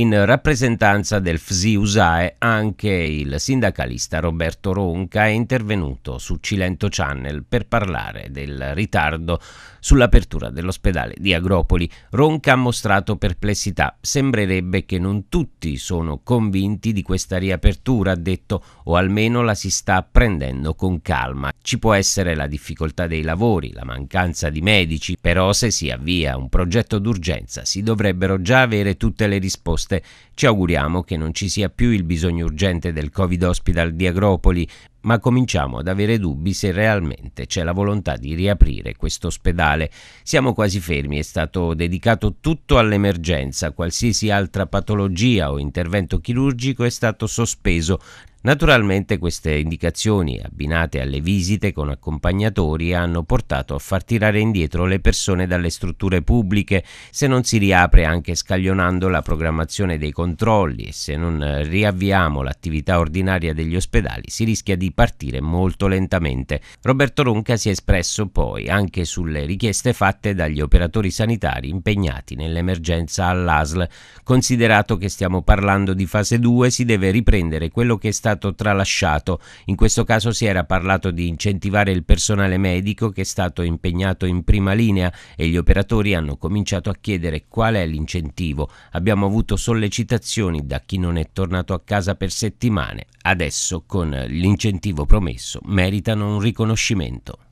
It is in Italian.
in rappresentanza del FSI USAE anche il sindacalista Roberto Ronca è intervenuto su Cilento Channel per parlare del ritardo sull'apertura dell'ospedale di Agropoli. Ronca ha mostrato perplessità. Sembrerebbe che non tutti sono convinti di questa riapertura, ha detto, o almeno la si sta prendendo con calma. Ci può essere la difficoltà dei lavori, la mancanza di medici, però se si avvia un progetto d'urgenza si dovrebbero già avere tutte le risposte risposte. Ci auguriamo che non ci sia più il bisogno urgente del Covid Hospital di Agropoli, ma cominciamo ad avere dubbi se realmente c'è la volontà di riaprire questo ospedale. Siamo quasi fermi, è stato dedicato tutto all'emergenza, qualsiasi altra patologia o intervento chirurgico è stato sospeso, Naturalmente queste indicazioni, abbinate alle visite con accompagnatori, hanno portato a far tirare indietro le persone dalle strutture pubbliche se non si riapre anche scaglionando la programmazione dei controlli e se non eh, riavviamo l'attività ordinaria degli ospedali si rischia di partire molto lentamente. Roberto Ronca si è espresso poi anche sulle richieste fatte dagli operatori sanitari impegnati nell'emergenza all'ASL. Considerato che stiamo parlando di fase 2 si deve riprendere quello che sta stato tralasciato. In questo caso si era parlato di incentivare il personale medico che è stato impegnato in prima linea e gli operatori hanno cominciato a chiedere qual è l'incentivo. Abbiamo avuto sollecitazioni da chi non è tornato a casa per settimane. Adesso, con l'incentivo promesso, meritano un riconoscimento.